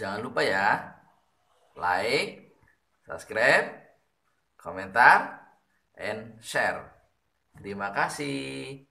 Jangan lupa ya, like, subscribe, komentar, and share. Terima kasih.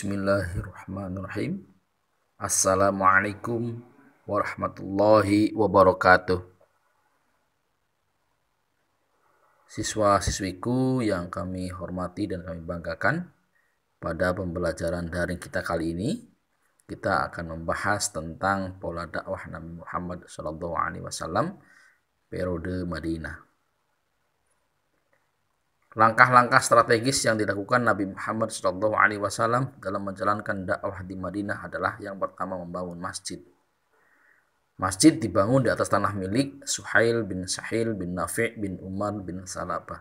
Bismillahirrahmanirrahim. Assalamualaikum warahmatullahi wabarakatuh. Siswa-siswiku yang kami hormati dan kami banggakan, pada pembelajaran daring kita kali ini, kita akan membahas tentang pola dakwah Nabi Muhammad SAW periode Madinah langkah-langkah strategis yang dilakukan Nabi Muhammad SAW dalam menjalankan dakwah di Madinah adalah yang pertama membangun masjid. Masjid dibangun di atas tanah milik Suhail bin Sahil bin Nafi' bin Umar bin Salabah.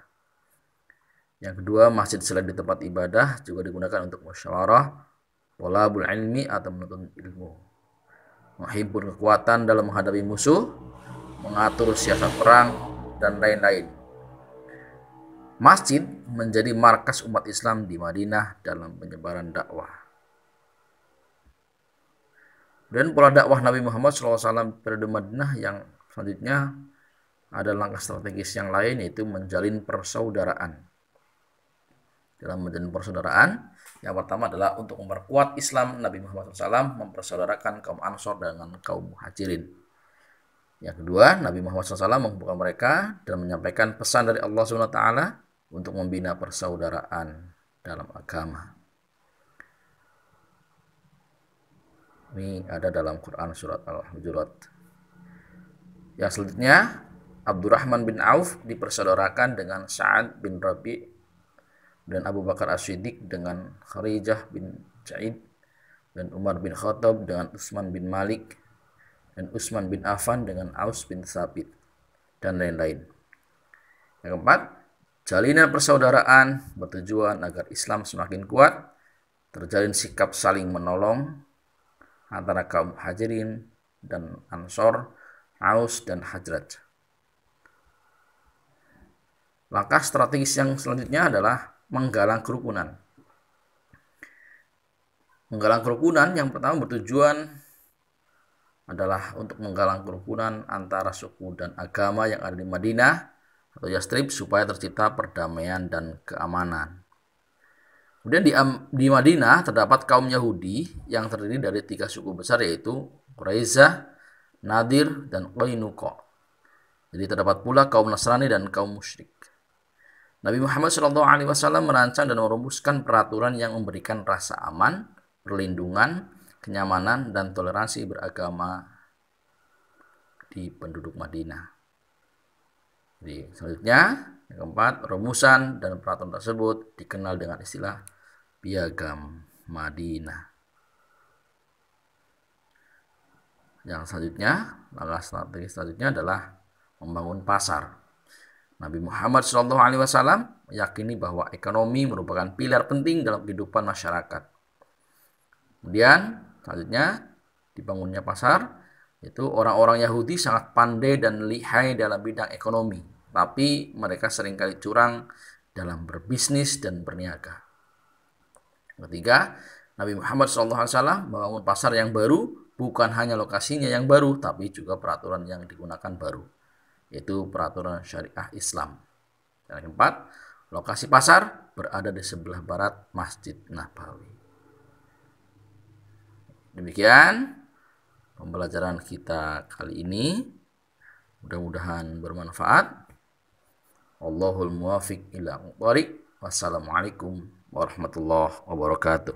Yang kedua, masjid selain di tempat ibadah juga digunakan untuk musyawarah, bulan ilmi atau menuntut ilmu. Menghibur kekuatan dalam menghadapi musuh, mengatur siasat perang, dan lain-lain. Masjid menjadi markas umat Islam di Madinah dalam penyebaran dakwah. Dan pola dakwah Nabi Muhammad SAW periode Madinah yang selanjutnya ada langkah strategis yang lain yaitu menjalin persaudaraan. Dalam menjalin persaudaraan, yang pertama adalah untuk memperkuat Islam Nabi Muhammad SAW mempersaudarakan kaum Ansor dengan kaum Muhajirin. Yang kedua, Nabi Muhammad SAW mengumpulkan mereka dan menyampaikan pesan dari Allah SWT untuk membina persaudaraan dalam agama. Ini ada dalam Quran surat Al-Hujurat. Yang selanjutnya, Abdurrahman bin Auf dipersaudarakan dengan Sa'ad bin Rabi dan Abu Bakar As-Siddiq dengan Kharijah bin Ja'id dan Umar bin Khattab dengan Utsman bin Malik dan Utsman bin Affan dengan Aus bin Sabit dan lain-lain. Yang keempat, Jalinan persaudaraan bertujuan agar Islam semakin kuat, terjalin sikap saling menolong antara kaum Hajirin dan Ansor, Aus dan Hajraj. Langkah strategis yang selanjutnya adalah menggalang kerukunan. Menggalang kerukunan yang pertama bertujuan adalah untuk menggalang kerukunan antara suku dan agama yang ada di Madinah atau Yastrib supaya tercipta perdamaian dan keamanan. Kemudian di, di Madinah terdapat kaum Yahudi yang terdiri dari tiga suku besar yaitu Quraizah, Nadir, dan Qainuqa. Jadi terdapat pula kaum Nasrani dan kaum musyrik. Nabi Muhammad SAW merancang dan merumuskan peraturan yang memberikan rasa aman, perlindungan, kenyamanan, dan toleransi beragama di penduduk Madinah. Jadi selanjutnya yang keempat, rumusan dan peraturan tersebut dikenal dengan istilah Piagam Madinah. Yang selanjutnya, adalah strategi selanjutnya adalah membangun pasar. Nabi Muhammad SAW meyakini bahwa ekonomi merupakan pilar penting dalam kehidupan masyarakat. Kemudian, selanjutnya dibangunnya pasar, yaitu orang-orang Yahudi sangat pandai dan lihai dalam bidang ekonomi tapi mereka seringkali curang dalam berbisnis dan berniaga. Ketiga, Nabi Muhammad SAW membangun pasar yang baru bukan hanya lokasinya yang baru, tapi juga peraturan yang digunakan baru, yaitu peraturan syariah Islam. Dan yang keempat, lokasi pasar berada di sebelah barat Masjid Nabawi. Demikian pembelajaran kita kali ini. Mudah-mudahan bermanfaat. Allahul muwafiq ila Wassalamualaikum warahmatullahi wabarakatuh.